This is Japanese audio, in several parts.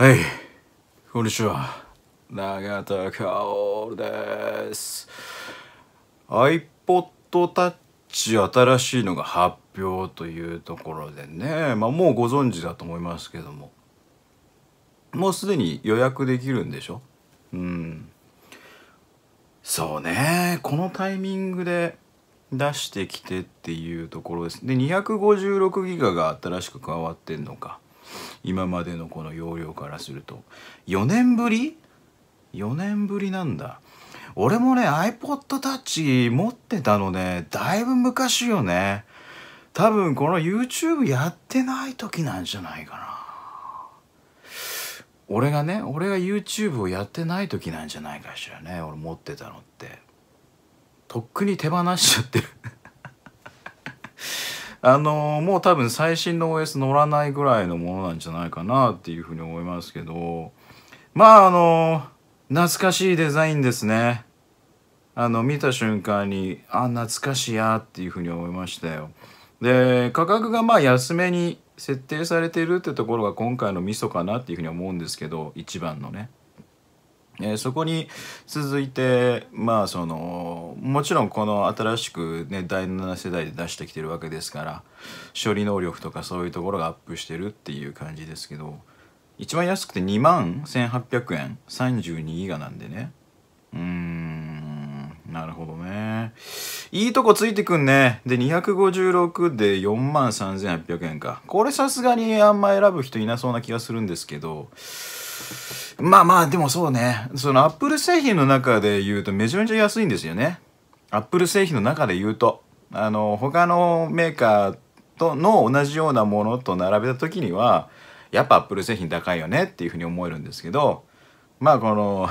はい、こんにちは。永田薫です。iPod Touch 新しいのが発表というところでね、まあもうご存知だと思いますけども、もうすでに予約できるんでしょうん。そうね、このタイミングで出してきてっていうところです。で、256ギガが新しく加わってんのか。今までのこの要領からすると4年ぶり ?4 年ぶりなんだ俺もね iPod touch 持ってたのねだいぶ昔よね多分この YouTube やってない時なんじゃないかな俺がね俺が YouTube をやってない時なんじゃないかしらね俺持ってたのってとっくに手放しちゃってるあのもう多分最新の OS 乗らないぐらいのものなんじゃないかなっていうふうに思いますけどまああの懐かしいデザインですねあの見た瞬間にあ懐かしいやっていうふうに思いましたよで価格がまあ安めに設定されているってところが今回のミソかなっていうふうに思うんですけど一番のねえー、そこに続いてまあそのもちろんこの新しくね第7世代で出してきてるわけですから処理能力とかそういうところがアップしてるっていう感じですけど一番安くて2万1800円32ギガなんでねうーんなるほどねいいとこついてくんねで256で4万3800円かこれさすがにあんま選ぶ人いなそうな気がするんですけどまあまあ、でもそうね。そのアップル製品の中で言うとめちゃめちゃ安いんですよね。アップル製品の中で言うと。あの、他のメーカーとの同じようなものと並べた時には、やっぱアップル製品高いよねっていうふうに思えるんですけど、まあこの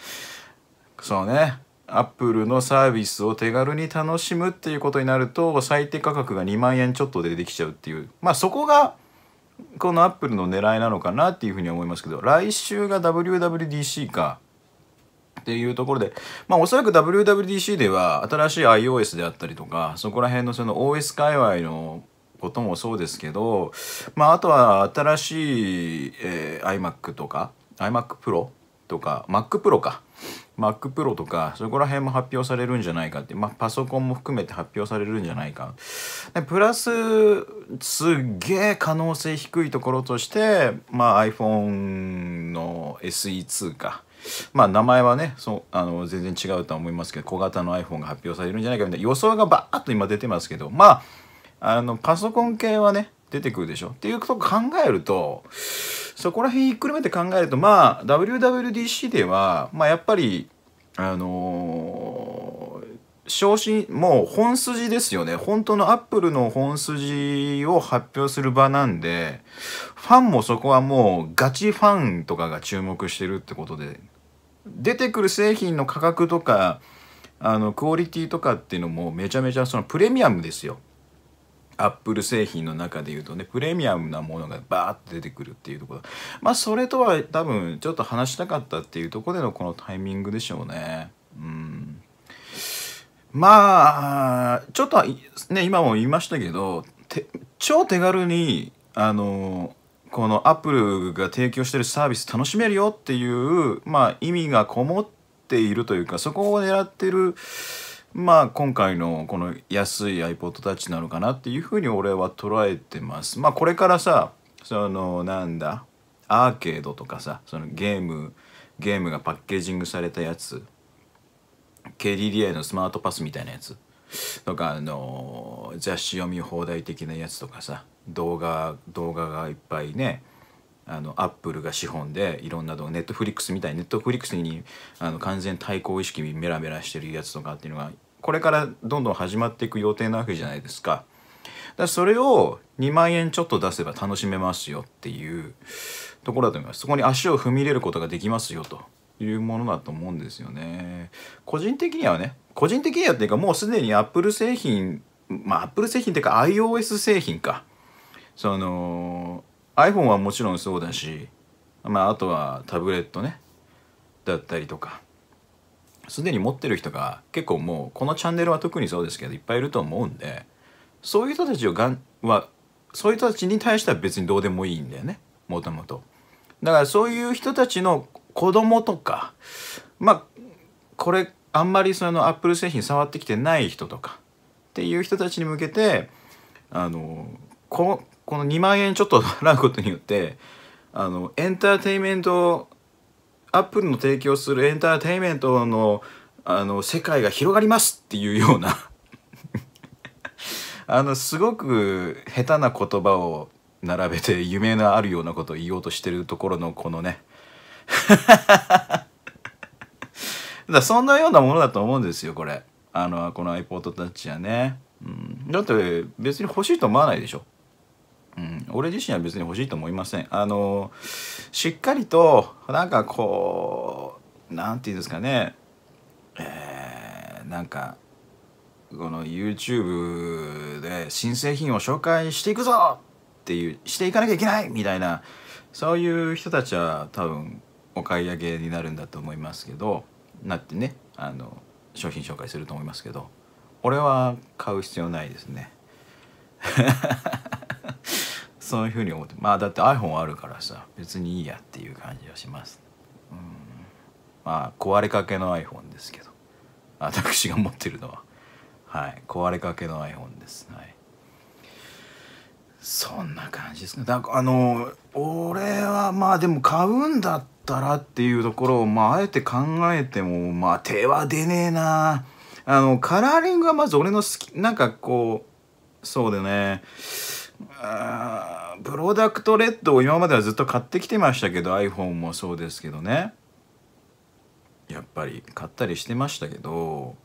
そうね。アップルのサービスを手軽に楽しむっていうことになると最低価格が2万円ちょっとでできちゃうっていうまあそこがこのアップルの狙いなのかなっていうふうに思いますけど来週が WWDC かっていうところで、まあ、おそらく WWDC では新しい iOS であったりとかそこら辺のその OS 界隈のこともそうですけど、まあ、あとは新しい、えー、iMac とか iMac Pro とか MacPro か MacPro とかそこら辺も発表されるんじゃないかって、まあ、パソコンも含めて発表されるんじゃないかプラスすっげえ可能性低いところとして、まあ、iPhone の SE2 か。まあ名前はねそうあの全然違うとは思いますけど小型の iPhone が発表されるんじゃないかみたいな予想がバーッと今出てますけどまああのパソコン系はね出てくるでしょっていうことを考えるとそこら辺ひっくるめて考えるとまあ WWDC では、まあ、やっぱりあのー、昇進もう本筋ですよね本当のアップルの本筋を発表する場なんでファンもそこはもうガチファンとかが注目してるってことで出てくる製品の価格とかあのクオリティとかっていうのもめちゃめちゃそのプレミアムですよアップル製品の中でいうとねプレミアムなものがバーッて出てくるっていうところまあそれとは多分ちょっと話したかったっていうところでのこのタイミングでしょうねうんまあちょっとね今も言いましたけど超手軽にあのこのアップルが提供してるサービス楽しめるよっていう、まあ、意味がこもっているというかそこを狙ってるまあ今回のこの安い iPod Touch なのかなっていうふうに俺は捉えてます。まあこれからさ、そのなんだ、アーケードとかさ、そのゲーム、ゲームがパッケージングされたやつ、KDDI のスマートパスみたいなやつとか、あの雑誌読み放題的なやつとかさ、動画、動画がいっぱいね、あのアップルが資本でいろんなのネットフリックスみたいにネットフリックスにあの完全対抗意識にメラメラしてるやつとかっていうのがこれからどんどん始まっていく予定なわけじゃないですか。だそれを2万円ちょっと出せば楽しめますよっていうところだと思います。そこに足を踏み入れることができますよというものだと思うんですよね。個人的にはね、個人的にはっていうかもうすでに Apple 製品、まあ Apple 製品っていうか iOS 製品か。その iPhone はもちろんそうだし、まあ、あとはタブレットねだったりとかすでに持ってる人が結構もうこのチャンネルは特にそうですけどいっぱいいると思うんでそういう人たちをがんはそういう人たちに対しては別にどうでもいいんだよねもともと。だからそういう人たちの子供とかまあこれあんまりそのアップル製品触ってきてない人とかっていう人たちに向けてあのここの2万円ちょっと払うことによってあのエンターテインメントアップルの提供するエンターテインメントのあの世界が広がりますっていうような あのすごく下手な言葉を並べて夢のあるようなことを言おうとしてるところのこのね だそんなようなものだと思うんですよこれあのこの iPod touch はね、うん、だって別に欲しいと思わないでしょうん、俺自身は別に欲しいと思いません。あのしっかりとなんかこう何て言うんですかね、えー、なんかこの YouTube で新製品を紹介していくぞっていうしていかなきゃいけないみたいなそういう人たちは多分お買い上げになるんだと思いますけどなってねあの商品紹介すると思いますけど俺は買う必要ないですね。そういうふうに思ってまあだって iPhone あるからさ別にいいやっていう感じはしますうんまあ壊れかけの iPhone ですけど私が持ってるのははい壊れかけの iPhone ですはいそんな感じですねだからあの俺はまあでも買うんだったらっていうところをまああえて考えてもまあ手は出ねえなあのカラーリングはまず俺の好きなんかこうそうでねプロダクトレッドを今まではずっと買ってきてましたけど iPhone もそうですけどねやっぱり買ったりしてましたけど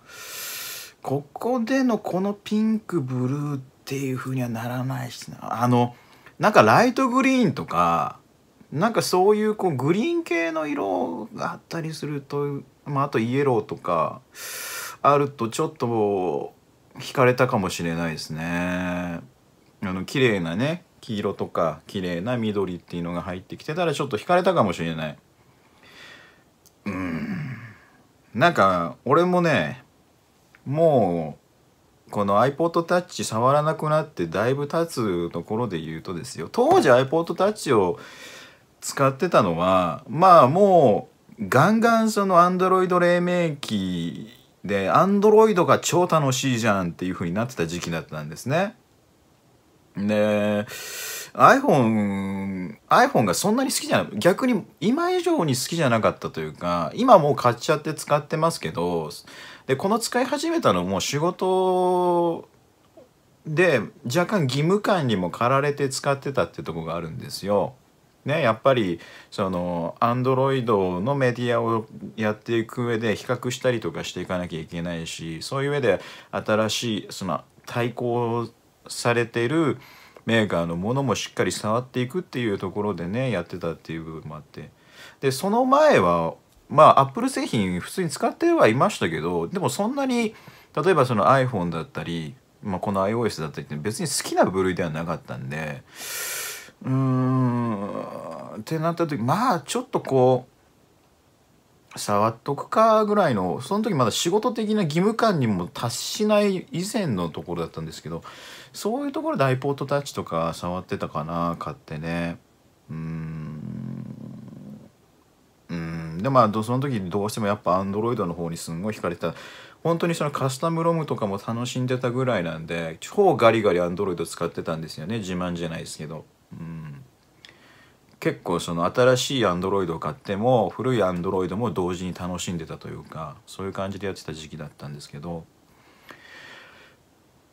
ここでのこのピンクブルーっていう風にはならないしなあのなんかライトグリーンとかなんかそういうこうグリーン系の色があったりすると、まあ、あとイエローとかあるとちょっと惹かれたかもしれないですね。あの綺麗なね黄色とか綺麗な緑っていうのが入ってきてたらちょっと惹かれたかもしれないうんなんか俺もねもうこの iPod Touch 触らなくなってだいぶ経つところで言うとですよ当時 iPod Touch を使ってたのはまあもうガンガンその Android 黎明期で Android が超楽しいじゃんっていう風になってた時期だったんですね。で、iPhone、iPhone がそんなに好きじゃない、逆に今以上に好きじゃなかったというか、今もう買っちゃって使ってますけど、で、この使い始めたのも仕事で若干義務感にも駆られて使ってたってとこがあるんですよ。ね、やっぱりそのアンドロイドのメディアをやっていく上で比較したりとかしていかなきゃいけないしそういう上で新しいその対抗されてるメーカーのものもしっかり触っていくっていうところでねやってたっていう部分もあってでその前はまあアップル製品普通に使ってはいましたけどでもそんなに例えばその iPhone だったり、まあ、この iOS だったりって別に好きな部類ではなかったんでうーんってなった時まあちょっとこう触っとくかぐらいのその時まだ仕事的な義務感にも達しない以前のところだったんですけどそういうところで iPod タッチとか触ってたかな買ってねうんうんでまあその時どうしてもやっぱ Android の方にすんごい惹かれてた本当にそのカスタムロムとかも楽しんでたぐらいなんで超ガリガリ Android 使ってたんですよね自慢じゃないですけどうん結構その新しい Android を買っても古い Android も同時に楽しんでたというかそういう感じでやってた時期だったんですけど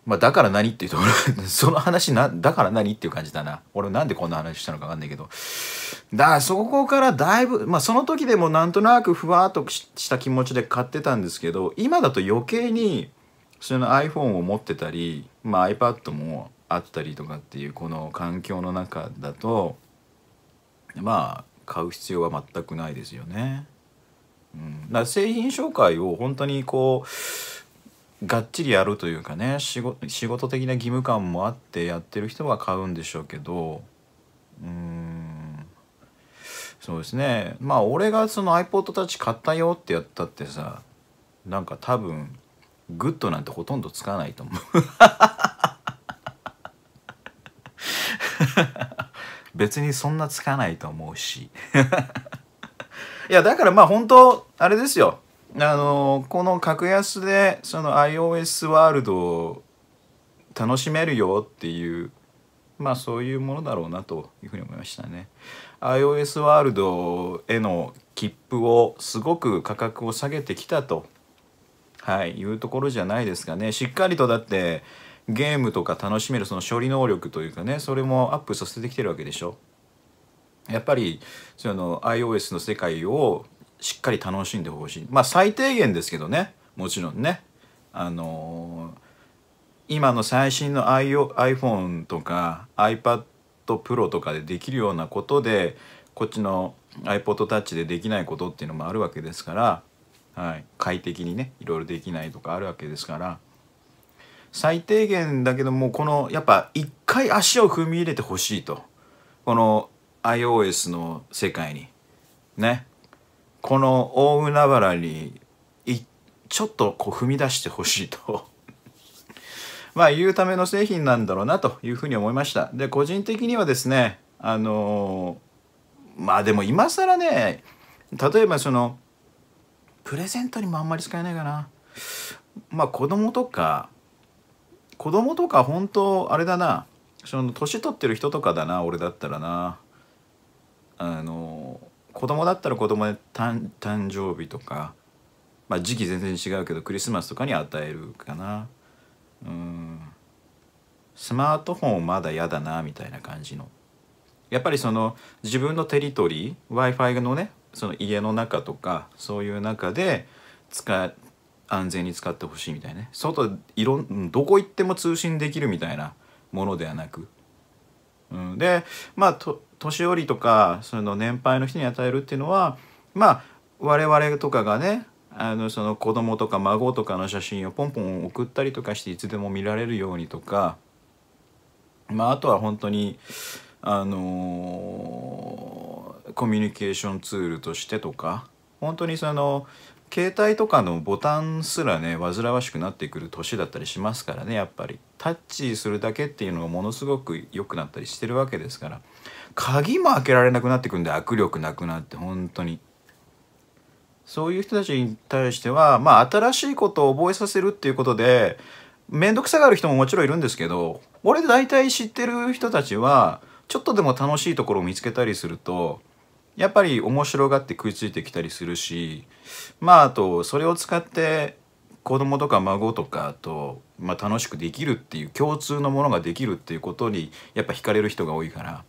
まあ、だから何っていうところ その話なだから何っていう感じだな俺なんでこんな話したのか分かんないけどだからそこからだいぶ、まあ、その時でもなんとなくふわっとした気持ちで買ってたんですけど今だと余計にその iPhone を持ってたり、まあ、iPad もあったりとかっていうこの環境の中だとまあ買う必要は全くないですよね。うん、だから製品紹介を本当にこうがっちりやるというかね仕事的な義務感もあってやってる人は買うんでしょうけどうんそうですねまあ俺がその iPod たち買ったよってやったってさなんか多分グッドなんてほとんどつかないと思う 別にそんなつかないと思うしいやだからまあ本当あれですよあのこの格安でその iOS ワールドを楽しめるよっていうまあそういうものだろうなというふうに思いましたね。iOS ワールドへの切符をすごく価格を下げてきたと、はい、いうところじゃないですかね。しっかりとだってゲームとか楽しめるその処理能力というかねそれもアップさせてきてるわけでしょ。やっぱりその iOS の世界をしっかり楽しんでほしいまあ最低限ですけどねもちろんねあのー、今の最新の iPhone とか iPad Pro とかでできるようなことでこっちの iPod Touch でできないことっていうのもあるわけですから、はい、快適にねいろいろできないとかあるわけですから最低限だけどもこのやっぱ一回足を踏み入れてほしいとこの iOS の世界にねこの大海原にちょっとこう踏み出してほしいと まあ言うための製品なんだろうなというふうに思いましたで個人的にはですねあのー、まあでも今更ね例えばそのプレゼントにもあんまり使えないかなまあ子供とか子供とか本当あれだなその年取ってる人とかだな俺だったらなあのー子供だったら子供で誕生日とか、まあ、時期全然違うけどクリスマスとかに与えるかなうんスマートフォンまだ嫌だなみたいな感じのやっぱりその自分のテリトリー w i f i のねその家の中とかそういう中で使安全に使ってほしいみたいなね外いろんどこ行っても通信できるみたいなものではなくうん、でまあ年寄りとかその年配の人に与えるっていうのはまあ我々とかがねあのその子供とか孫とかの写真をポンポン送ったりとかしていつでも見られるようにとか、まあ、あとは本当にあのー、コミュニケーションツールとしてとか本当にその携帯とかのボタンすらね煩わしくなってくる年だったりしますからねやっぱりタッチするだけっていうのがものすごく良くなったりしてるわけですから鍵も開けられなくなってくんで握力なくなって本当にそういう人たちに対してはまあ新しいことを覚えさせるっていうことで面倒くさがる人ももちろんいるんですけど俺大体知ってる人たちはちょっとでも楽しいところを見つけたりするとやっぱり面白がって食いついてきたりするしまああとそれを使って子供とか孫とかと、まあ、楽しくできるっていう共通のものができるっていうことにやっぱ惹かれる人が多いから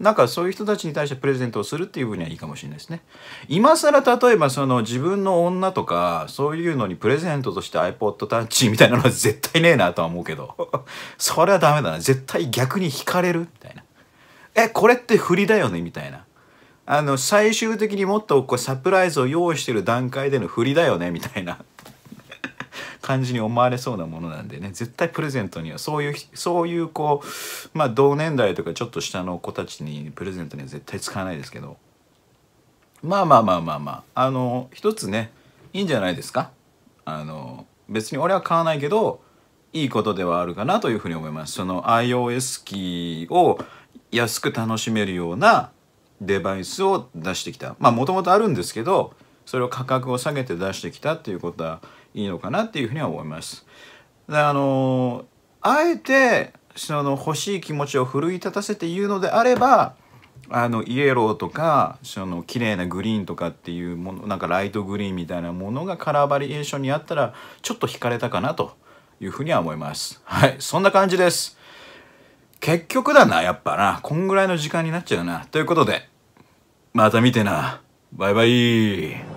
なんかそういう人たちに対してプレゼントをするっていう分にはいいかもしれないですね。今更例えばその自分の女とかそういうのにプレゼントとして iPod Touch みたいなのは絶対ねえなとは思うけどそれはダメだな絶対逆に惹かれるみたいな。えこれって振りだよねみたいな。あの最終的にもっとこうサプライズを用意してる段階での振りだよねみたいな 感じに思われそうなものなんでね絶対プレゼントにはそういうそういうこうまあ同年代とかちょっと下の子たちにプレゼントには絶対使わないですけどまあまあまあまあまああの一つねいいんじゃないですかあの別に俺は買わないけどいいことではあるかなというふうに思います。その iOS 機を安く楽しめるようなデバイスを出してきたまあもともとあるんですけどそれを価格を下げて出してきたっていうことはいいのかなっていうふうには思います。であのあえてその欲しい気持ちを奮い立たせて言うのであればあのイエローとかその綺麗なグリーンとかっていうものなんかライトグリーンみたいなものがカラーバリエーションにあったらちょっと惹かれたかなというふうには思いますはいそんな感じです結局だなやっぱなこんぐらいの時間になっちゃうなということでまた見てな。バイバイ。